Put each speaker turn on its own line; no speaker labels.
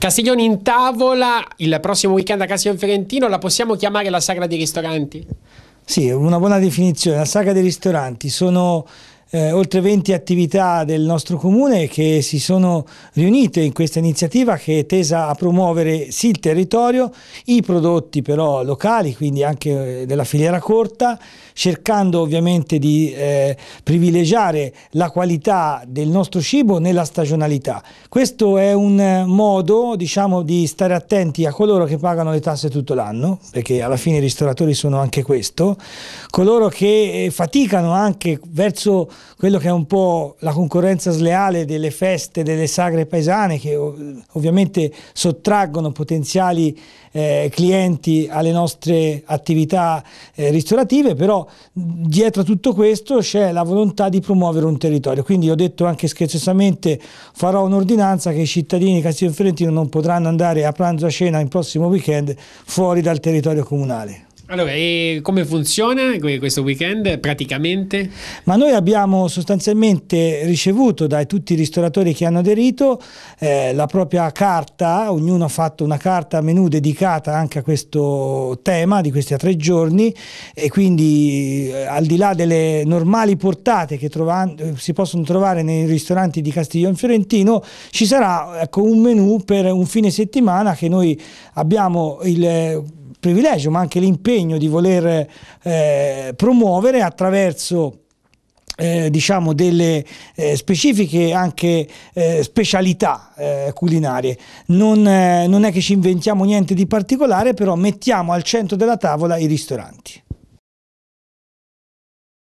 Castiglioni in tavola, il prossimo weekend a Castiglione Fiorentino, la possiamo chiamare la sagra dei ristoranti?
Sì, una buona definizione. La sagra dei ristoranti sono eh, oltre 20 attività del nostro comune che si sono riunite in questa iniziativa che è tesa a promuovere sì il territorio, i prodotti però locali, quindi anche eh, della filiera corta, cercando ovviamente di eh, privilegiare la qualità del nostro cibo nella stagionalità. Questo è un modo diciamo, di stare attenti a coloro che pagano le tasse tutto l'anno, perché alla fine i ristoratori sono anche questo, coloro che eh, faticano anche verso quello che è un po' la concorrenza sleale delle feste, delle sagre paesane che ovviamente sottraggono potenziali eh, clienti alle nostre attività eh, ristorative, però dietro a tutto questo c'è la volontà di promuovere un territorio. Quindi ho detto anche scherzosamente farò un'ordinanza che i cittadini di Castiglio Fiorentino non potranno andare a pranzo a cena il prossimo weekend fuori dal territorio comunale.
Allora, e come funziona questo weekend praticamente?
Ma noi abbiamo sostanzialmente ricevuto da tutti i ristoratori che hanno aderito eh, la propria carta, ognuno ha fatto una carta a menu dedicata anche a questo tema di questi tre giorni e quindi eh, al di là delle normali portate che trova, si possono trovare nei ristoranti di Castiglione Fiorentino, ci sarà ecco, un menu per un fine settimana che noi abbiamo il eh, privilegio, ma anche l'impegno di voler eh, promuovere attraverso eh, diciamo delle eh, specifiche anche eh, specialità eh, culinarie. Non, eh, non è che ci inventiamo niente di particolare, però mettiamo al centro della tavola i ristoranti.